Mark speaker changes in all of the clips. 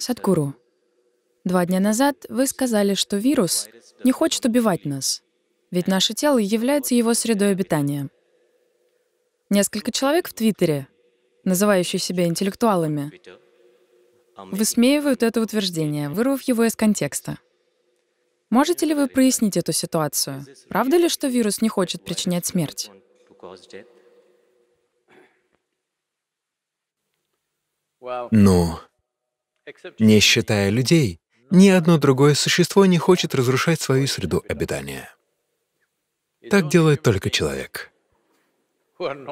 Speaker 1: Садгуру, два дня назад вы сказали, что вирус не хочет убивать нас, ведь наше тело является его средой обитания. Несколько человек в Твиттере, называющие себя интеллектуалами, высмеивают это утверждение, вырвав его из контекста. Можете ли вы прояснить эту ситуацию? Правда ли, что вирус не хочет причинять смерть? Ну, не считая людей, ни одно другое существо не хочет разрушать свою среду обитания. Так делает только человек. Он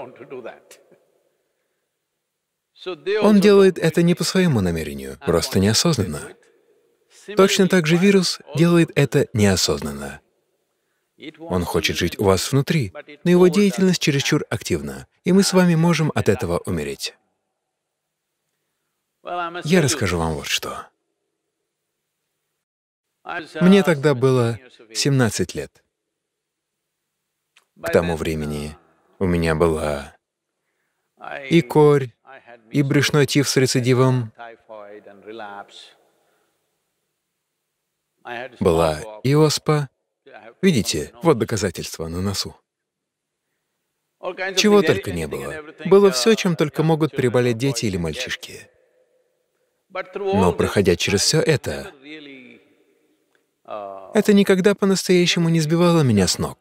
Speaker 1: делает это не по своему намерению, просто неосознанно. Точно так же вирус делает это неосознанно. Он хочет жить у вас внутри, но его деятельность чересчур активна, и мы с вами можем от этого умереть. Я расскажу вам вот что. Мне тогда было 17 лет. К тому времени uh, у меня была и корь, и брюшной тиф с рецидивом, была и оспа. Видите, вот доказательства на носу. Чего только не было. Было все, uh, чем только могут приболеть дети или мальчишки. Но проходя через все это, uh, это никогда по-настоящему не сбивало меня с ног.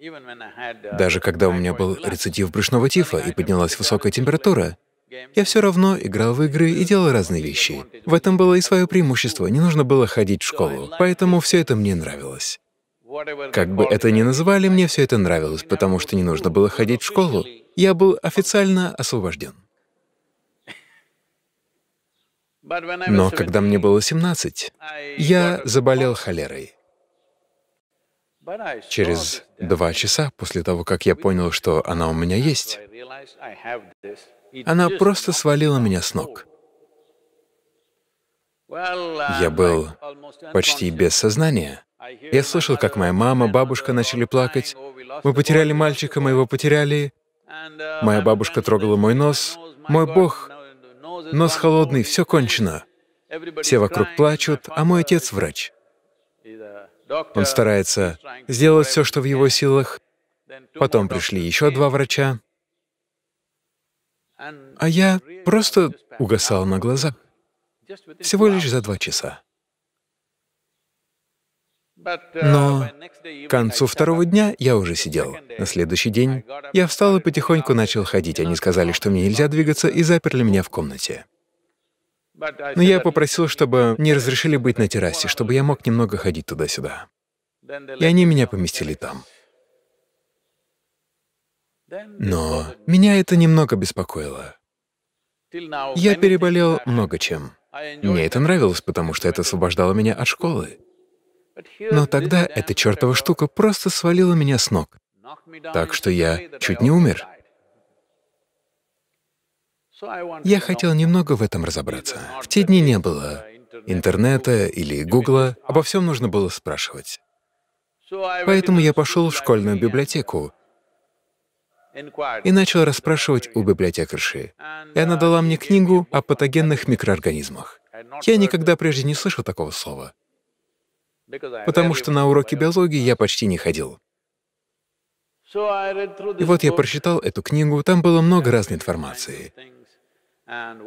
Speaker 1: Uh, Даже когда у меня был рецидив брюшного тифа и поднялась высокая температура, я все равно играл в игры и делал разные вещи. В этом было и свое преимущество, не нужно было ходить в школу, поэтому все это мне нравилось. Как бы это ни называли, мне все это нравилось, потому что не нужно было ходить в школу. Я был официально освобожден. Но когда мне было 17, я заболел холерой. Через два часа после того, как я понял, что она у меня есть, она просто свалила меня с ног. Я uh, был почти без сознания. Я слышал, как моя мама, бабушка начали плакать. Oh, мы потеряли мальчика, мы его потеряли. Uh, моя бабушка трогала мой нос. Мой Бог, Нос холодный, все кончено. Все вокруг плачут, а мой отец — врач. Он старается сделать все, что в его силах. Потом пришли еще два врача. А я просто угасал на глазах. Всего лишь за два часа. Uh, Но к концу второго дня я уже сидел. На следующий день я встал и потихоньку начал ходить. Они сказали, что мне нельзя двигаться, и заперли меня в комнате. Но я попросил, чтобы не разрешили быть на террасе, чтобы я мог немного ходить туда-сюда. И они меня поместили там. Но меня это немного беспокоило. Я переболел много чем. Мне это нравилось, потому что это освобождало меня от школы. Но тогда эта чертова штука просто свалила меня с ног, так что я чуть не умер. Я хотел немного в этом разобраться. В те дни не было интернета или Гугла, обо всем нужно было спрашивать. Поэтому я пошел в школьную библиотеку и начал расспрашивать у библиотекарши. И она дала мне книгу о патогенных микроорганизмах. Я никогда прежде не слышал такого слова потому что на уроки биологии я почти не ходил. И вот я прочитал эту книгу, там было много разной информации.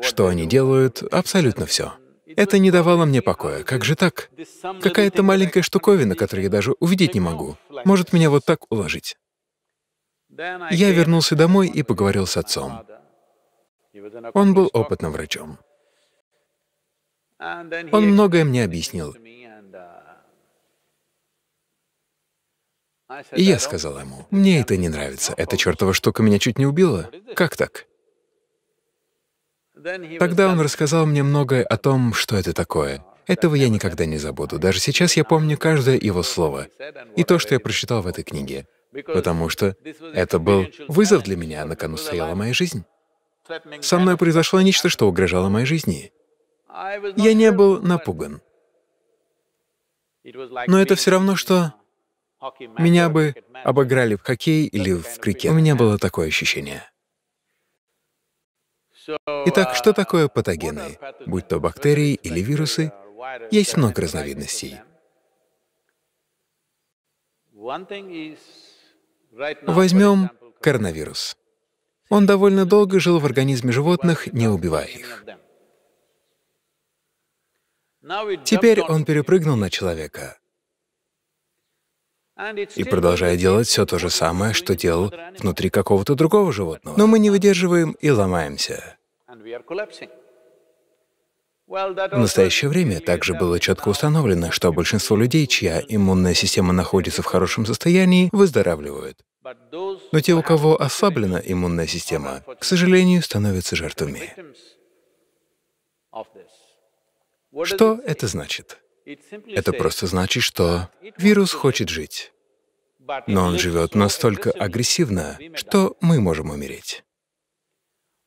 Speaker 1: Что они делают, абсолютно все. Это не давало мне покоя. Как же так? Какая-то маленькая штуковина, которую я даже увидеть не могу, может меня вот так уложить. Я вернулся домой и поговорил с отцом. Он был опытным врачом. Он многое мне объяснил, И я сказал ему, «Мне это не нравится, эта чертова штука меня чуть не убила. Как так?» Тогда он рассказал мне многое о том, что это такое. Этого я никогда не забуду. Даже сейчас я помню каждое его слово и то, что я прочитал в этой книге, потому что это был вызов для меня, на кону стояла моя жизнь. Со мной произошло нечто, что угрожало моей жизни. Я не был напуган. Но это все равно, что меня бы обыграли в хоккей или в крикет. У меня было такое ощущение. Итак, что такое патогены? Будь то бактерии или вирусы, есть много разновидностей. Возьмем коронавирус. Он довольно долго жил в организме животных, не убивая их. Теперь он перепрыгнул на человека и продолжая делать все то же самое, что делал внутри какого-то другого животного. Но мы не выдерживаем и ломаемся. В настоящее время также было четко установлено, что большинство людей, чья иммунная система находится в хорошем состоянии, выздоравливают. Но те, у кого ослаблена иммунная система, к сожалению, становятся жертвами. Что это значит? Это просто значит, что вирус хочет жить. Но он живет настолько агрессивно, что мы можем умереть.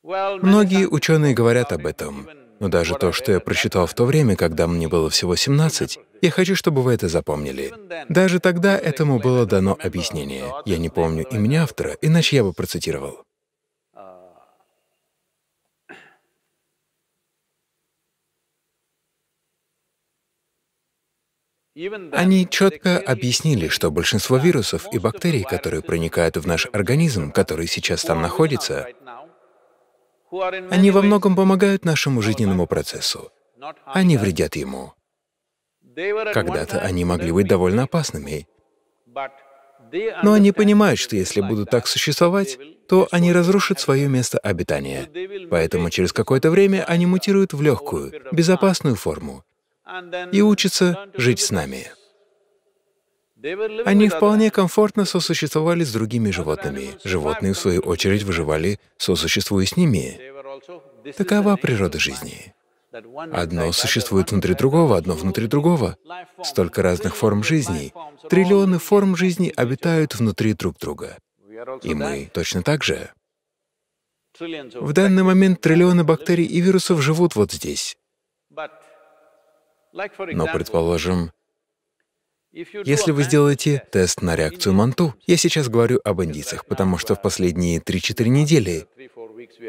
Speaker 1: Многие ученые говорят об этом, но даже то, что я прочитал в то время, когда мне было всего 17, я хочу, чтобы вы это запомнили. Даже тогда этому было дано объяснение. Я не помню имени автора, иначе я бы процитировал. Они четко объяснили, что большинство вирусов и бактерий, которые проникают в наш организм, который сейчас там находится, они во многом помогают нашему жизненному процессу, они вредят ему. Когда-то они могли быть довольно опасными, но они понимают, что если будут так существовать, то они разрушат свое место обитания. Поэтому через какое-то время они мутируют в легкую, безопасную форму, и учатся жить с нами. Они вполне комфортно сосуществовали с другими животными. Животные, в свою очередь, выживали, сосуществуя с ними. Такова природа жизни. Одно существует внутри другого, одно внутри другого. Столько разных форм жизни. Триллионы форм жизни обитают внутри друг друга. И мы точно так же. В данный момент триллионы бактерий и вирусов живут вот здесь. Но, предположим, если вы сделаете тест на реакцию манту, я сейчас говорю об индийцах, потому что в последние 3-4 недели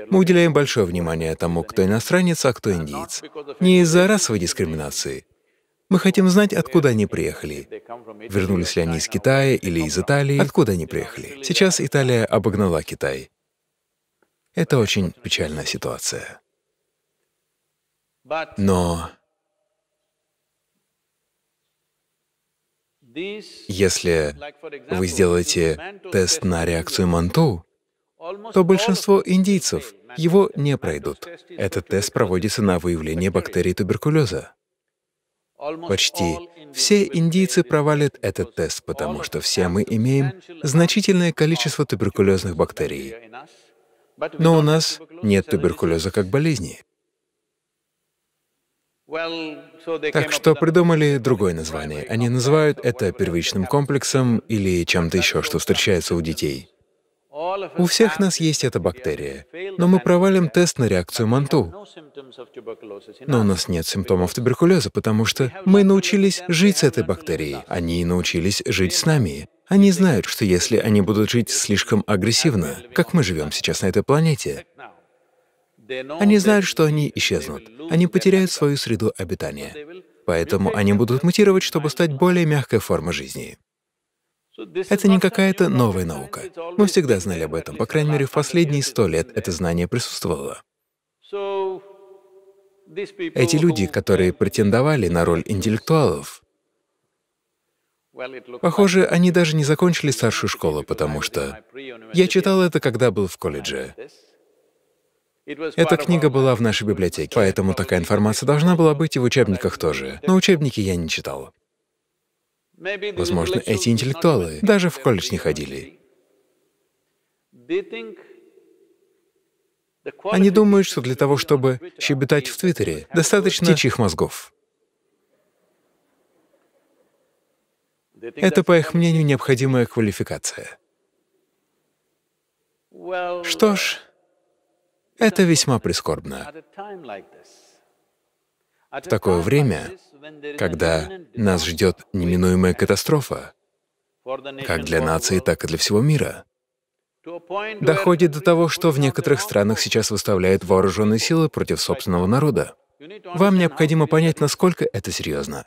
Speaker 1: мы уделяем большое внимание тому, кто иностранец, а кто индиец. Не из-за расовой дискриминации. Мы хотим знать, откуда они приехали. Вернулись ли они из Китая или из Италии, откуда они приехали. Сейчас Италия обогнала Китай. Это очень печальная ситуация. Но Если вы сделаете тест на реакцию Манту, то большинство индийцев его не пройдут. Этот тест проводится на выявление бактерий туберкулеза. Почти все индийцы провалят этот тест, потому что все мы имеем значительное количество туберкулезных бактерий. Но у нас нет туберкулеза как болезни. Так что придумали другое название. Они называют это первичным комплексом или чем-то еще, что встречается у детей. У всех нас есть эта бактерия, но мы провалим тест на реакцию Манту. Но у нас нет симптомов туберкулеза, потому что мы научились жить с этой бактерией, они научились жить с нами. Они знают, что если они будут жить слишком агрессивно, как мы живем сейчас на этой планете, они знают, что они исчезнут. Они потеряют свою среду обитания. Поэтому они будут мутировать, чтобы стать более мягкой формой жизни. Это не какая-то новая наука. Мы всегда знали об этом. По крайней мере, в последние сто лет это знание присутствовало. Эти люди, которые претендовали на роль интеллектуалов, Похоже, они даже не закончили старшую школу, потому что я читал это, когда был в колледже. Эта книга была в нашей библиотеке, поэтому такая информация должна была быть и в учебниках тоже. Но учебники я не читал. Возможно, эти интеллектуалы даже в колледж не ходили. Они думают, что для того, чтобы щебетать в Твиттере, достаточно птичьих мозгов. Это, по их мнению, необходимая квалификация. Что ж, это весьма прискорбно. В такое время, когда нас ждет неминуемая катастрофа, как для нации, так и для всего мира, доходит до того, что в некоторых странах сейчас выставляют вооруженные силы против собственного народа. Вам необходимо понять, насколько это серьезно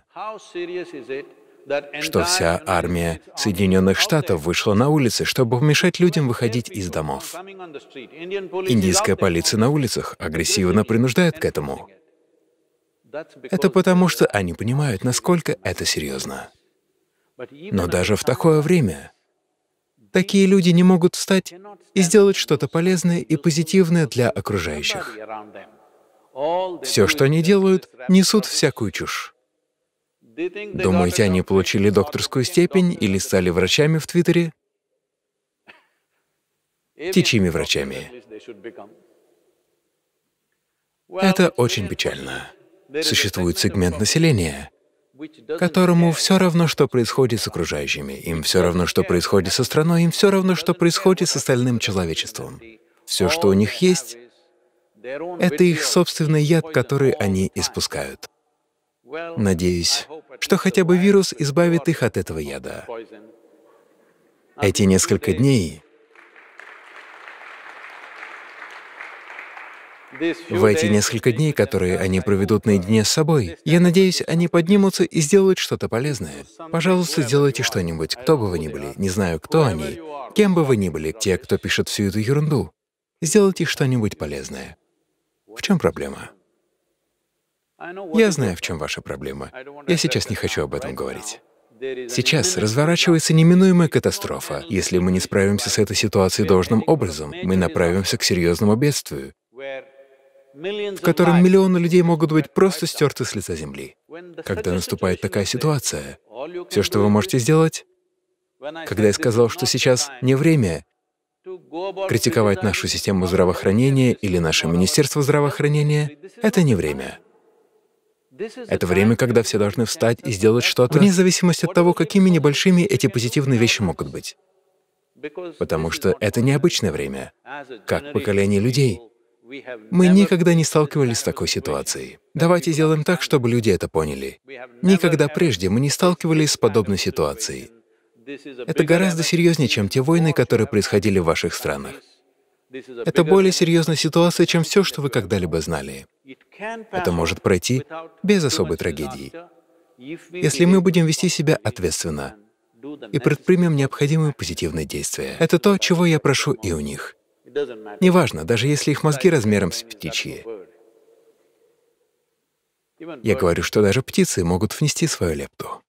Speaker 1: что вся армия Соединенных Штатов вышла на улицы, чтобы помешать людям выходить из домов. Индийская полиция на улицах агрессивно принуждает к этому. Это потому, что они понимают, насколько это серьезно. Но даже в такое время такие люди не могут встать и сделать что-то полезное и позитивное для окружающих. Все, что они делают, несут всякую чушь. Думаете, они получили докторскую степень или стали врачами в Твиттере? Течими врачами. Это очень печально. Существует сегмент населения, которому все равно, что происходит с окружающими, им все равно, что происходит со страной, им все равно, что происходит с остальным человечеством. Все, что у них есть, это их собственный яд, который они испускают. Надеюсь, что хотя бы вирус избавит их от этого яда. Эти несколько дней В эти несколько дней, которые они проведут наедине с собой, я надеюсь, они поднимутся и сделают что-то полезное. Пожалуйста, сделайте что-нибудь, кто бы вы ни были, не знаю, кто они, кем бы вы ни были, те, кто пишет всю эту ерунду. Сделайте что-нибудь полезное. В чем проблема? Я знаю, в чем ваша проблема. Я сейчас не хочу об этом говорить. Сейчас разворачивается неминуемая катастрофа. Если мы не справимся с этой ситуацией должным образом, мы направимся к серьезному бедствию, в котором миллионы людей могут быть просто стерты с лица земли. Когда наступает такая ситуация, все, что вы можете сделать, когда я сказал, что сейчас не время критиковать нашу систему здравоохранения или наше Министерство здравоохранения, это не время. Это время, когда все должны встать и сделать что-то, вне зависимости от того, какими небольшими эти позитивные вещи могут быть. Потому что это необычное время. Как поколение людей, мы никогда не сталкивались с такой ситуацией. Давайте сделаем так, чтобы люди это поняли. Никогда прежде мы не сталкивались с подобной ситуацией. Это гораздо серьезнее, чем те войны, которые происходили в ваших странах. Это более серьезная ситуация, чем все, что вы когда-либо знали. Это может пройти без особой трагедии, если мы будем вести себя ответственно и предпримем необходимые позитивные действия. Это то, чего я прошу и у них. Неважно, даже если их мозги размером с птичьи. Я говорю, что даже птицы могут внести свою лепту.